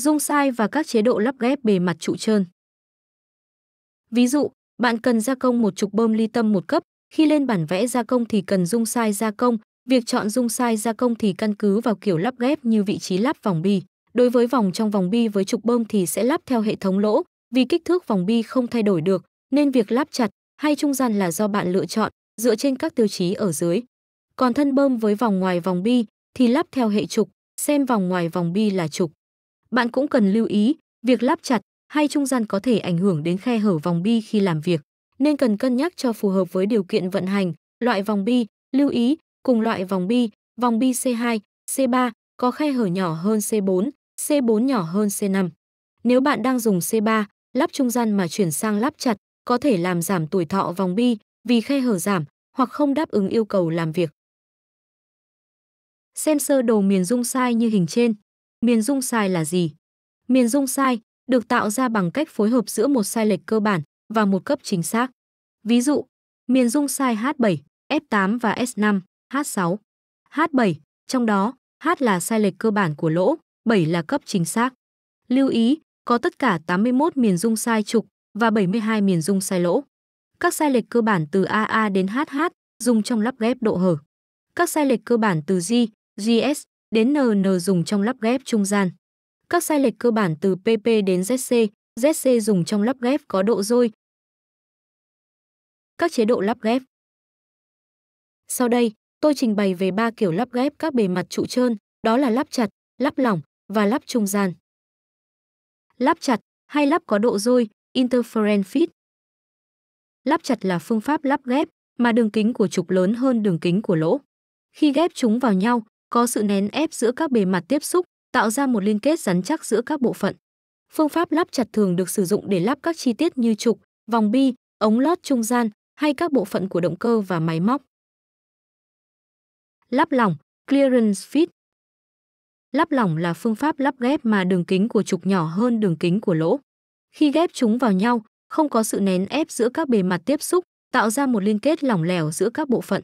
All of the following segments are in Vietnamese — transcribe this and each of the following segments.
dung sai và các chế độ lắp ghép bề mặt trụ trơn. Ví dụ, bạn cần gia công một trục bơm ly tâm một cấp, khi lên bản vẽ gia công thì cần dung sai gia công, việc chọn dung sai gia công thì căn cứ vào kiểu lắp ghép như vị trí lắp vòng bi. Đối với vòng trong vòng bi với trục bơm thì sẽ lắp theo hệ thống lỗ, vì kích thước vòng bi không thay đổi được, nên việc lắp chặt hay trung gian là do bạn lựa chọn, dựa trên các tiêu chí ở dưới. Còn thân bơm với vòng ngoài vòng bi thì lắp theo hệ trục, xem vòng ngoài vòng bi là trục. Bạn cũng cần lưu ý, việc lắp chặt hay trung gian có thể ảnh hưởng đến khe hở vòng bi khi làm việc, nên cần cân nhắc cho phù hợp với điều kiện vận hành, loại vòng bi, lưu ý, cùng loại vòng bi, vòng bi C2, C3 có khe hở nhỏ hơn C4, C4 nhỏ hơn C5. Nếu bạn đang dùng C3, lắp trung gian mà chuyển sang lắp chặt, có thể làm giảm tuổi thọ vòng bi vì khe hở giảm hoặc không đáp ứng yêu cầu làm việc. Xem sơ đồ miền dung sai như hình trên. Miền dung sai là gì? Miền dung sai được tạo ra bằng cách phối hợp giữa một sai lệch cơ bản và một cấp chính xác. Ví dụ, miền dung sai H7, F8 và S5, H6. H7, trong đó, H là sai lệch cơ bản của lỗ, 7 là cấp chính xác. Lưu ý, có tất cả 81 miền dung sai trục và 72 miền dung sai lỗ. Các sai lệch cơ bản từ AA đến HH dùng trong lắp ghép độ hở. Các sai lệch cơ bản từ G, GS đến NN dùng trong lắp ghép trung gian. Các sai lệch cơ bản từ PP đến ZC, ZC dùng trong lắp ghép có độ dôi. Các chế độ lắp ghép Sau đây, tôi trình bày về ba kiểu lắp ghép các bề mặt trụ trơn, đó là lắp chặt, lắp lỏng và lắp trung gian. Lắp chặt hay lắp có độ dôi, interference fit. Lắp chặt là phương pháp lắp ghép mà đường kính của trục lớn hơn đường kính của lỗ. Khi ghép chúng vào nhau, có sự nén ép giữa các bề mặt tiếp xúc, tạo ra một liên kết rắn chắc giữa các bộ phận. Phương pháp lắp chặt thường được sử dụng để lắp các chi tiết như trục, vòng bi, ống lót trung gian hay các bộ phận của động cơ và máy móc. Lắp lỏng, clearance fit. Lắp lỏng là phương pháp lắp ghép mà đường kính của trục nhỏ hơn đường kính của lỗ. Khi ghép chúng vào nhau, không có sự nén ép giữa các bề mặt tiếp xúc, tạo ra một liên kết lỏng lẻo giữa các bộ phận.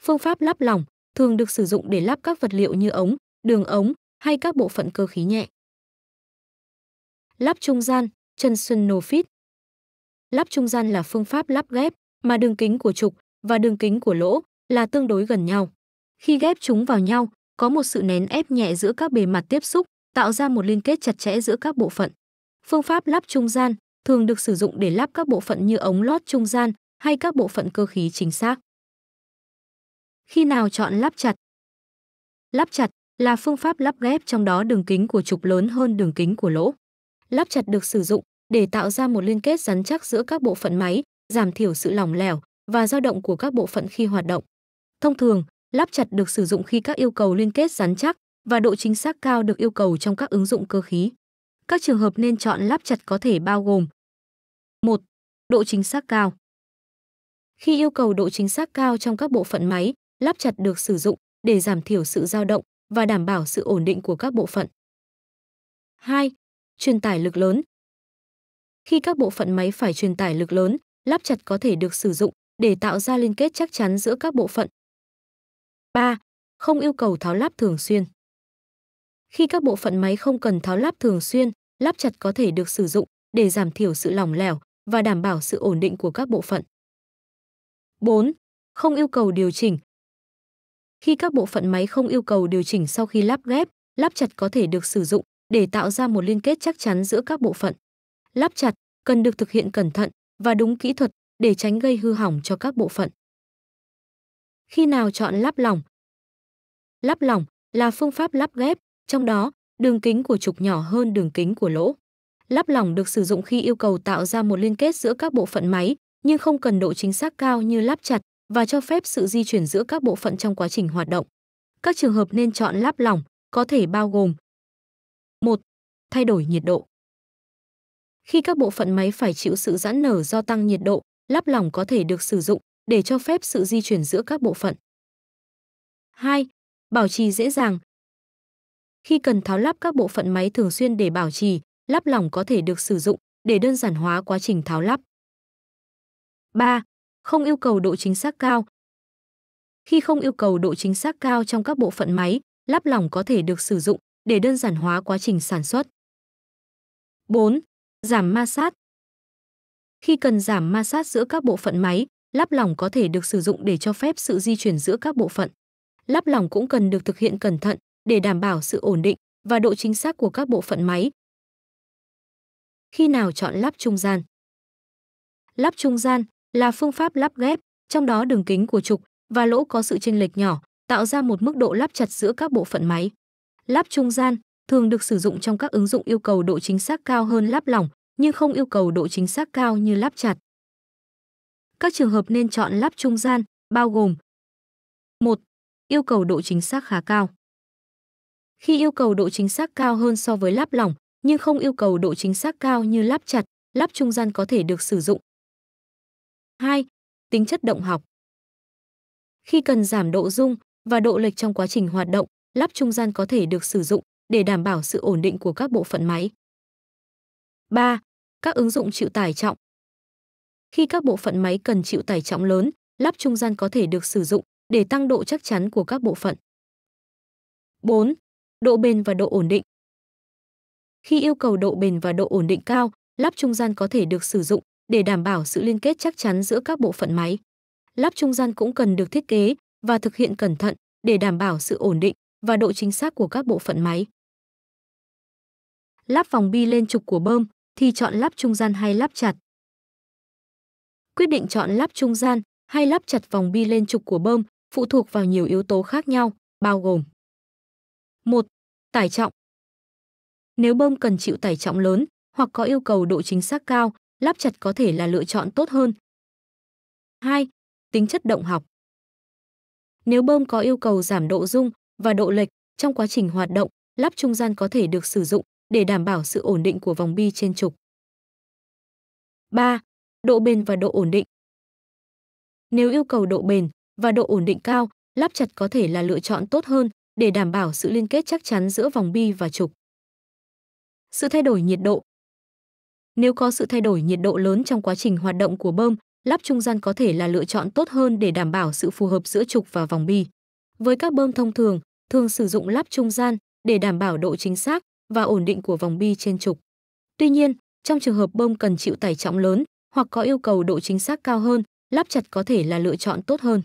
Phương pháp lắp lỏng, thường được sử dụng để lắp các vật liệu như ống, đường ống hay các bộ phận cơ khí nhẹ. Lắp trung gian, Johnson fit. Lắp trung gian là phương pháp lắp ghép mà đường kính của trục và đường kính của lỗ là tương đối gần nhau. Khi ghép chúng vào nhau, có một sự nén ép nhẹ giữa các bề mặt tiếp xúc, tạo ra một liên kết chặt chẽ giữa các bộ phận. Phương pháp lắp trung gian thường được sử dụng để lắp các bộ phận như ống lót trung gian hay các bộ phận cơ khí chính xác. Khi nào chọn lắp chặt? Lắp chặt là phương pháp lắp ghép trong đó đường kính của trục lớn hơn đường kính của lỗ. Lắp chặt được sử dụng để tạo ra một liên kết rắn chắc giữa các bộ phận máy, giảm thiểu sự lỏng lẻo và dao động của các bộ phận khi hoạt động. Thông thường, lắp chặt được sử dụng khi các yêu cầu liên kết rắn chắc và độ chính xác cao được yêu cầu trong các ứng dụng cơ khí. Các trường hợp nên chọn lắp chặt có thể bao gồm 1. Độ chính xác cao Khi yêu cầu độ chính xác cao trong các bộ phận máy, lắp chặt được sử dụng để giảm thiểu sự dao động và đảm bảo sự ổn định của các bộ phận. 2. Truyền tải lực lớn. Khi các bộ phận máy phải truyền tải lực lớn, lắp chặt có thể được sử dụng để tạo ra liên kết chắc chắn giữa các bộ phận. 3. Không yêu cầu tháo lắp thường xuyên. Khi các bộ phận máy không cần tháo lắp thường xuyên, lắp chặt có thể được sử dụng để giảm thiểu sự lỏng lẻo và đảm bảo sự ổn định của các bộ phận. 4. Không yêu cầu điều chỉnh khi các bộ phận máy không yêu cầu điều chỉnh sau khi lắp ghép, lắp chặt có thể được sử dụng để tạo ra một liên kết chắc chắn giữa các bộ phận. Lắp chặt cần được thực hiện cẩn thận và đúng kỹ thuật để tránh gây hư hỏng cho các bộ phận. Khi nào chọn lắp lỏng? Lắp lỏng là phương pháp lắp ghép, trong đó đường kính của trục nhỏ hơn đường kính của lỗ. Lắp lỏng được sử dụng khi yêu cầu tạo ra một liên kết giữa các bộ phận máy, nhưng không cần độ chính xác cao như lắp chặt và cho phép sự di chuyển giữa các bộ phận trong quá trình hoạt động. Các trường hợp nên chọn lắp lỏng, có thể bao gồm 1. Thay đổi nhiệt độ Khi các bộ phận máy phải chịu sự giãn nở do tăng nhiệt độ, lắp lỏng có thể được sử dụng để cho phép sự di chuyển giữa các bộ phận. 2. Bảo trì dễ dàng Khi cần tháo lắp các bộ phận máy thường xuyên để bảo trì, lắp lỏng có thể được sử dụng để đơn giản hóa quá trình tháo lắp. 3 không yêu cầu độ chính xác cao. Khi không yêu cầu độ chính xác cao trong các bộ phận máy, lắp lỏng có thể được sử dụng để đơn giản hóa quá trình sản xuất. 4. Giảm ma sát Khi cần giảm ma sát giữa các bộ phận máy, lắp lỏng có thể được sử dụng để cho phép sự di chuyển giữa các bộ phận. Lắp lỏng cũng cần được thực hiện cẩn thận để đảm bảo sự ổn định và độ chính xác của các bộ phận máy. Khi nào chọn lắp trung gian? Lắp trung gian là phương pháp lắp ghép, trong đó đường kính của trục và lỗ có sự chênh lệch nhỏ, tạo ra một mức độ lắp chặt giữa các bộ phận máy. Lắp trung gian thường được sử dụng trong các ứng dụng yêu cầu độ chính xác cao hơn lắp lỏng, nhưng không yêu cầu độ chính xác cao như lắp chặt. Các trường hợp nên chọn lắp trung gian bao gồm: 1. Yêu cầu độ chính xác khá cao. Khi yêu cầu độ chính xác cao hơn so với lắp lỏng, nhưng không yêu cầu độ chính xác cao như lắp chặt, lắp trung gian có thể được sử dụng 2. Tính chất động học Khi cần giảm độ rung và độ lệch trong quá trình hoạt động, lắp trung gian có thể được sử dụng để đảm bảo sự ổn định của các bộ phận máy. 3. Các ứng dụng chịu tải trọng Khi các bộ phận máy cần chịu tải trọng lớn, lắp trung gian có thể được sử dụng để tăng độ chắc chắn của các bộ phận. 4. Độ bền và độ ổn định Khi yêu cầu độ bền và độ ổn định cao, lắp trung gian có thể được sử dụng để đảm bảo sự liên kết chắc chắn giữa các bộ phận máy. Lắp trung gian cũng cần được thiết kế và thực hiện cẩn thận để đảm bảo sự ổn định và độ chính xác của các bộ phận máy. Lắp vòng bi lên trục của bơm thì chọn lắp trung gian hay lắp chặt. Quyết định chọn lắp trung gian hay lắp chặt vòng bi lên trục của bơm phụ thuộc vào nhiều yếu tố khác nhau, bao gồm 1. Tải trọng Nếu bơm cần chịu tải trọng lớn hoặc có yêu cầu độ chính xác cao lắp chặt có thể là lựa chọn tốt hơn. 2. Tính chất động học Nếu bơm có yêu cầu giảm độ rung và độ lệch trong quá trình hoạt động, lắp trung gian có thể được sử dụng để đảm bảo sự ổn định của vòng bi trên trục. 3. Độ bền và độ ổn định Nếu yêu cầu độ bền và độ ổn định cao, lắp chặt có thể là lựa chọn tốt hơn để đảm bảo sự liên kết chắc chắn giữa vòng bi và trục. Sự thay đổi nhiệt độ nếu có sự thay đổi nhiệt độ lớn trong quá trình hoạt động của bơm, lắp trung gian có thể là lựa chọn tốt hơn để đảm bảo sự phù hợp giữa trục và vòng bi. Với các bơm thông thường, thường sử dụng lắp trung gian để đảm bảo độ chính xác và ổn định của vòng bi trên trục. Tuy nhiên, trong trường hợp bơm cần chịu tải trọng lớn hoặc có yêu cầu độ chính xác cao hơn, lắp chặt có thể là lựa chọn tốt hơn.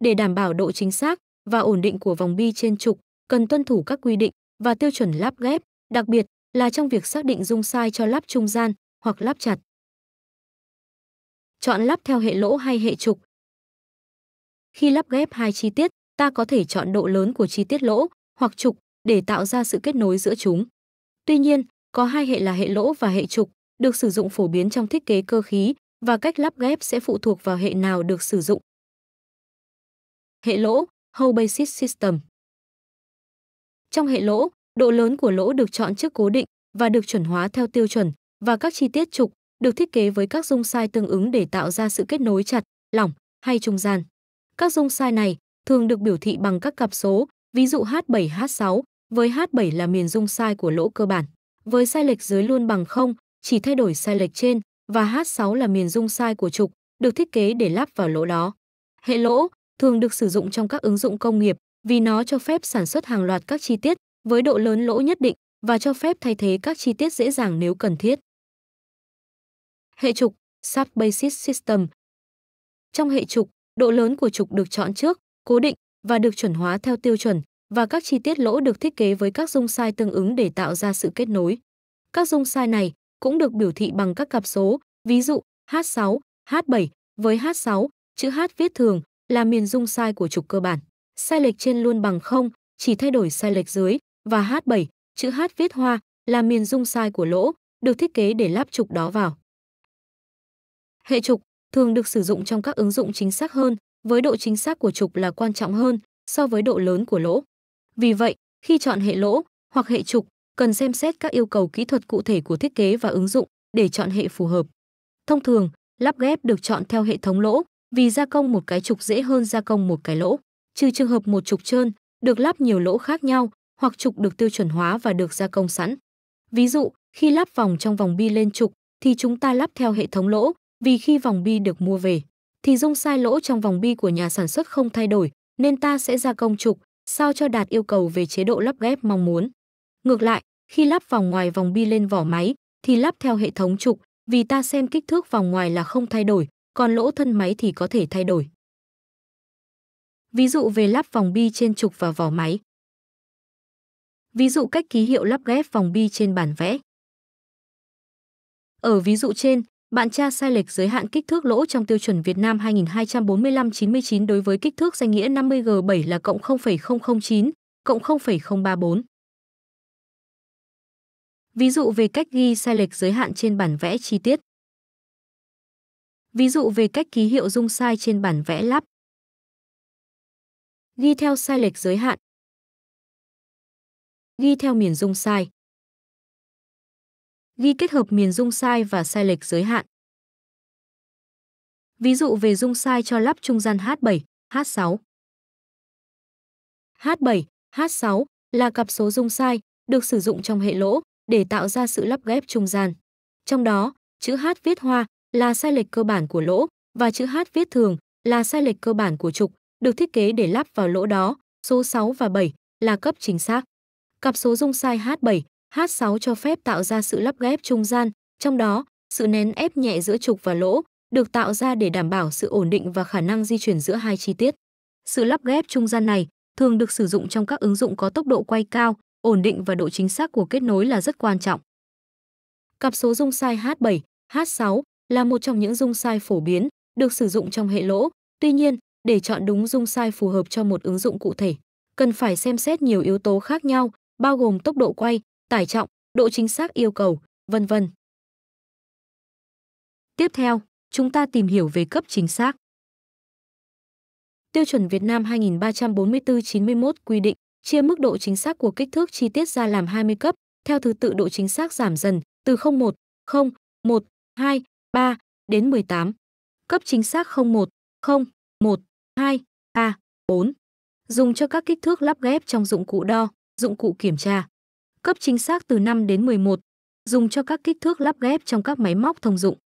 Để đảm bảo độ chính xác và ổn định của vòng bi trên trục, cần tuân thủ các quy định và tiêu chuẩn lắp ghép, đặc biệt là trong việc xác định dung sai cho lắp trung gian hoặc lắp chặt. Chọn lắp theo hệ lỗ hay hệ trục. Khi lắp ghép hai chi tiết, ta có thể chọn độ lớn của chi tiết lỗ hoặc trục để tạo ra sự kết nối giữa chúng. Tuy nhiên, có hai hệ là hệ lỗ và hệ trục được sử dụng phổ biến trong thiết kế cơ khí và cách lắp ghép sẽ phụ thuộc vào hệ nào được sử dụng. Hệ lỗ, Hull Basis System Trong hệ lỗ, độ lớn của lỗ được chọn trước cố định và được chuẩn hóa theo tiêu chuẩn và các chi tiết trục được thiết kế với các dung sai tương ứng để tạo ra sự kết nối chặt, lỏng hay trung gian. Các dung sai này thường được biểu thị bằng các cặp số, ví dụ H7, H6, với H7 là miền dung sai của lỗ cơ bản. Với sai lệch dưới luôn bằng 0, chỉ thay đổi sai lệch trên và H6 là miền dung sai của trục, được thiết kế để lắp vào lỗ đó. Hệ lỗ thường được sử dụng trong các ứng dụng công nghiệp vì nó cho phép sản xuất hàng loạt các chi tiết với độ lớn lỗ nhất định và cho phép thay thế các chi tiết dễ dàng nếu cần thiết. Hệ trục Sub Basis System Trong hệ trục, độ lớn của trục được chọn trước, cố định và được chuẩn hóa theo tiêu chuẩn và các chi tiết lỗ được thiết kế với các dung sai tương ứng để tạo ra sự kết nối. Các dung sai này cũng được biểu thị bằng các cặp số, ví dụ H6, H7 với H6, chữ H viết thường là miền dung sai của trục cơ bản. Sai lệch trên luôn bằng 0, chỉ thay đổi sai lệch dưới và H7, chữ H viết hoa là miền dung sai của lỗ, được thiết kế để lắp trục đó vào. Hệ trục thường được sử dụng trong các ứng dụng chính xác hơn, với độ chính xác của trục là quan trọng hơn so với độ lớn của lỗ. Vì vậy, khi chọn hệ lỗ hoặc hệ trục, cần xem xét các yêu cầu kỹ thuật cụ thể của thiết kế và ứng dụng để chọn hệ phù hợp. Thông thường, lắp ghép được chọn theo hệ thống lỗ vì gia công một cái trục dễ hơn gia công một cái lỗ, trừ trường hợp một trục trơn được lắp nhiều lỗ khác nhau hoặc trục được tiêu chuẩn hóa và được gia công sẵn. Ví dụ, khi lắp vòng trong vòng bi lên trục thì chúng ta lắp theo hệ thống lỗ, vì khi vòng bi được mua về, thì dung sai lỗ trong vòng bi của nhà sản xuất không thay đổi, nên ta sẽ gia công trục, sao cho đạt yêu cầu về chế độ lắp ghép mong muốn. Ngược lại, khi lắp vòng ngoài vòng bi lên vỏ máy, thì lắp theo hệ thống trục, vì ta xem kích thước vòng ngoài là không thay đổi, còn lỗ thân máy thì có thể thay đổi. Ví dụ về lắp vòng bi trên trục và vỏ máy. Ví dụ cách ký hiệu lắp ghép vòng bi trên bản vẽ. Ở ví dụ trên, bạn tra sai lệch giới hạn kích thước lỗ trong tiêu chuẩn Việt Nam 2245-99 đối với kích thước danh nghĩa 50G7 là cộng 0,009, cộng 0,034. Ví dụ về cách ghi sai lệch giới hạn trên bản vẽ chi tiết. Ví dụ về cách ký hiệu dung sai trên bản vẽ lắp. Ghi theo sai lệch giới hạn. Ghi theo miền dung sai ghi kết hợp miền dung sai và sai lệch giới hạn. Ví dụ về dung sai cho lắp trung gian H7, H6. H7, H6 là cặp số dung sai được sử dụng trong hệ lỗ để tạo ra sự lắp ghép trung gian. Trong đó, chữ H viết hoa là sai lệch cơ bản của lỗ và chữ H viết thường là sai lệch cơ bản của trục được thiết kế để lắp vào lỗ đó, số 6 và 7 là cấp chính xác. Cặp số dung sai H7, H6 cho phép tạo ra sự lắp ghép trung gian, trong đó, sự nén ép nhẹ giữa trục và lỗ được tạo ra để đảm bảo sự ổn định và khả năng di chuyển giữa hai chi tiết. Sự lắp ghép trung gian này thường được sử dụng trong các ứng dụng có tốc độ quay cao, ổn định và độ chính xác của kết nối là rất quan trọng. Cặp số dung sai H7, H6 là một trong những dung sai phổ biến được sử dụng trong hệ lỗ. Tuy nhiên, để chọn đúng dung sai phù hợp cho một ứng dụng cụ thể, cần phải xem xét nhiều yếu tố khác nhau, bao gồm tốc độ quay, tải trọng, độ chính xác yêu cầu, vân vân. Tiếp theo, chúng ta tìm hiểu về cấp chính xác. Tiêu chuẩn Việt Nam 234491 quy định chia mức độ chính xác của kích thước chi tiết ra làm 20 cấp, theo thứ tự độ chính xác giảm dần từ 01, 0, 1, 2, 3 đến 18. Cấp chính xác 01, 0, 1, 2, 3, 4. Dùng cho các kích thước lắp ghép trong dụng cụ đo, dụng cụ kiểm tra cấp chính xác từ 5 đến 11, dùng cho các kích thước lắp ghép trong các máy móc thông dụng.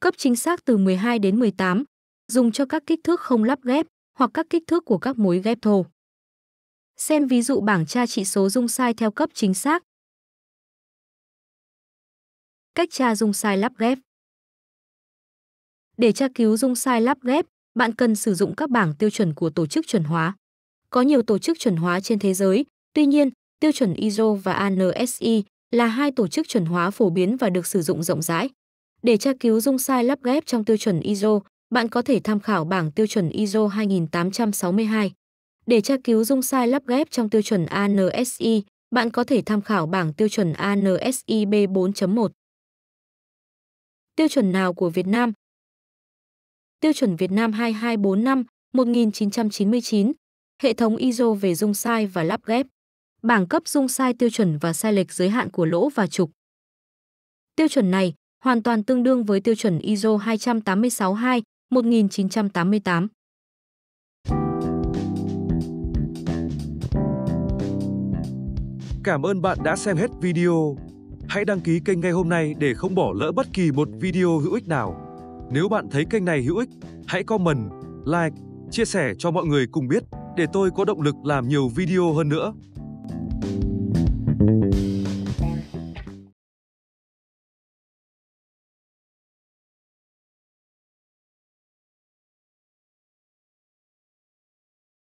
Cấp chính xác từ 12 đến 18, dùng cho các kích thước không lắp ghép hoặc các kích thước của các mối ghép thô. Xem ví dụ bảng tra trị số dung sai theo cấp chính xác. Cách tra dung sai lắp ghép Để tra cứu dung sai lắp ghép, bạn cần sử dụng các bảng tiêu chuẩn của tổ chức chuẩn hóa. Có nhiều tổ chức chuẩn hóa trên thế giới, tuy nhiên, tiêu chuẩn ISO và ANSI là hai tổ chức chuẩn hóa phổ biến và được sử dụng rộng rãi. Để tra cứu dung sai lắp ghép trong tiêu chuẩn ISO, bạn có thể tham khảo bảng tiêu chuẩn ISO 2862. Để tra cứu dung sai lắp ghép trong tiêu chuẩn ANSI, bạn có thể tham khảo bảng tiêu chuẩn ANSI B4.1. Tiêu chuẩn nào của Việt Nam? Tiêu chuẩn Việt Nam 2245 1999, hệ thống ISO về dung sai và lắp ghép bảng cấp dung sai tiêu chuẩn và sai lệch giới hạn của lỗ và trục. Tiêu chuẩn này hoàn toàn tương đương với tiêu chuẩn ISO 286-2 1988. Cảm ơn bạn đã xem hết video. Hãy đăng ký kênh ngay hôm nay để không bỏ lỡ bất kỳ một video hữu ích nào. Nếu bạn thấy kênh này hữu ích, hãy comment, like, chia sẻ cho mọi người cùng biết để tôi có động lực làm nhiều video hơn nữa.